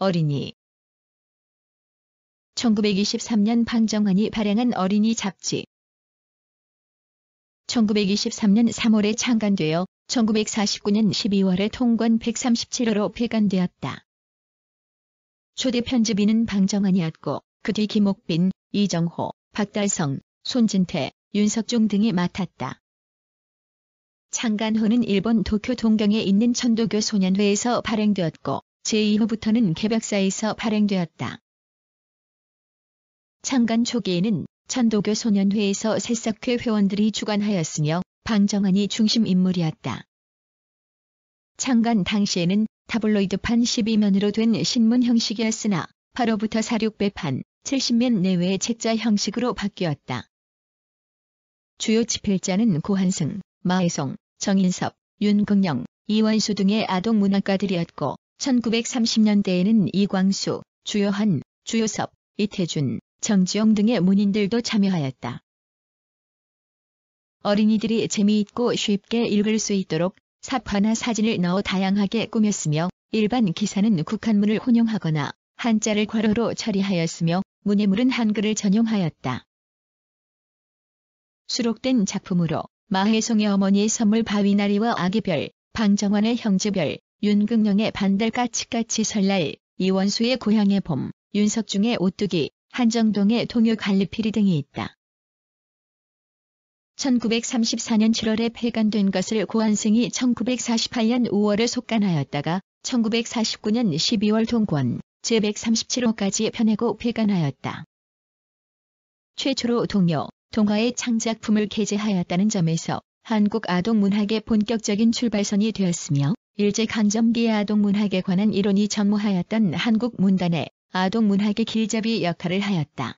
어린이 1923년 방정환이 발행한 어린이 잡지 1923년 3월에 창간되어 1949년 12월에 통관 137호로 폐간되었다. 초대 편집인은 방정환이었고 그 뒤 김옥빈, 이정호, 박달성, 손진태, 윤석중 등이 맡았다. 창간호는 일본 도쿄 동경에 있는 천도교 소년회에서 발행되었고 제2호부터는 개벽사에서 발행되었다. 창간 초기에는 천도교 소년회에서 새싹회 회원들이 주관하였으며 방정환이 중심 인물이었다. 창간 당시에는 타블로이드판 12면으로 된 신문 형식이었으나 8호부터 46배판 70면 내외의 책자 형식으로 바뀌었다. 주요 집필자는 고한승, 마혜송, 정인섭, 윤극영, 이원수 등의 아동 문학가들이었고 1930년대에는 이광수, 주여한, 주요섭, 이태준, 정지영 등의 문인들도 참여하였다. 어린이들이 재미있고 쉽게 읽을 수 있도록 사파나 사진을 넣어 다양하게 꾸몄으며 일반 기사는 국한문을 혼용하거나 한자를 괄호로 처리하였으며 문예물은 한글을 전용하였다. 수록된 작품으로 마혜송의 어머니의 선물 바위나리와 아기별, 방정환의 형제별, 윤극령의 반달 까치까치 설날, 이원수의 고향의 봄, 윤석중의 오뚜기, 한정동의 동요 갈리피리 등이 있다. 1934년 7월에 폐간된 것을 고한승이 1948년 5월에 속간하였다가 1949년 12월 동권 제137호까지 펴내고 폐간하였다. 최초로 동요, 동화의 창작품을 게재하였다는 점에서 한국 아동 문학의 본격적인 출발선이 되었으며 일제강점기 의 아동문학에 관한 이론이 전무하였던 한국 문단의 아동문학의 길잡이 역할을 하였다.